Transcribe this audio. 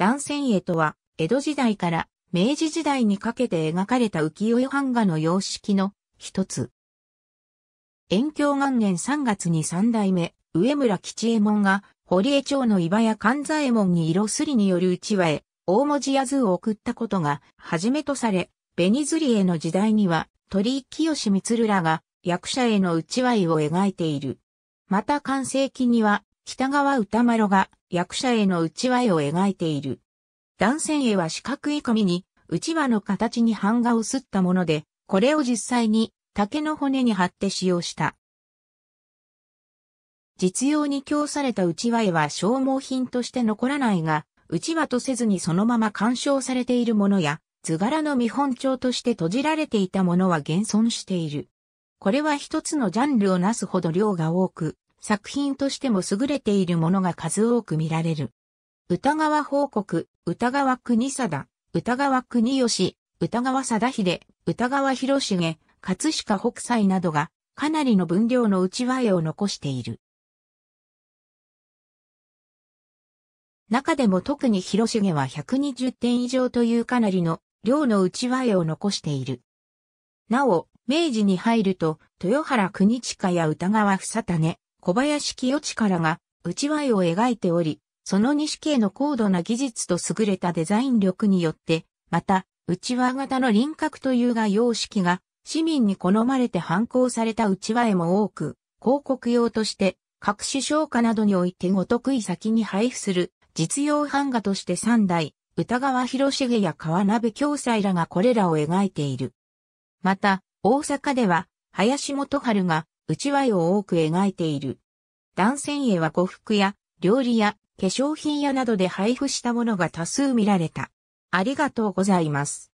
断線絵とは、江戸時代から明治時代にかけて描かれた浮世絵版画の様式の一つ。延享元年3月に三代目、上村吉右衛門が、堀江町の岩屋勘左衛門に色すりによるうちわへ、大文字や図を送ったことが、はじめとされ、紅ずり絵の時代には、鳥居清光らが、役者へのうちわを描いている。また完成期には、北川歌丸が役者への内輪絵を描いている。断線絵は四角い紙に内輪の形に版画を擦ったもので、これを実際に竹の骨に貼って使用した。実用に供された内輪絵は消耗品として残らないが、内輪とせずにそのまま鑑賞されているものや、図柄の見本帳として閉じられていたものは現存している。これは一つのジャンルをなすほど量が多く、作品としても優れているものが数多く見られる。歌川報告、歌川国貞、歌川国吉、歌川貞秀、歌川広重、葛飾北斎などが、かなりの分量の内和絵を残している。中でも特に広重は120点以上というかなりの量の内和絵を残している。なお、明治に入ると、豊原国近や歌川房種、小林清力が、内輪を描いており、その西系の高度な技術と優れたデザイン力によって、また、内輪型の輪郭という画様式が、市民に好まれて反抗された内輪絵も多く、広告用として、各種商家などにおいてご得意先に配布する、実用版画として3代、歌川広重や川鍋京斎らがこれらを描いている。また、大阪では、林元春が、内輪を多く描いている。断線絵は呉服や料理や化粧品屋などで配布したものが多数見られた。ありがとうございます。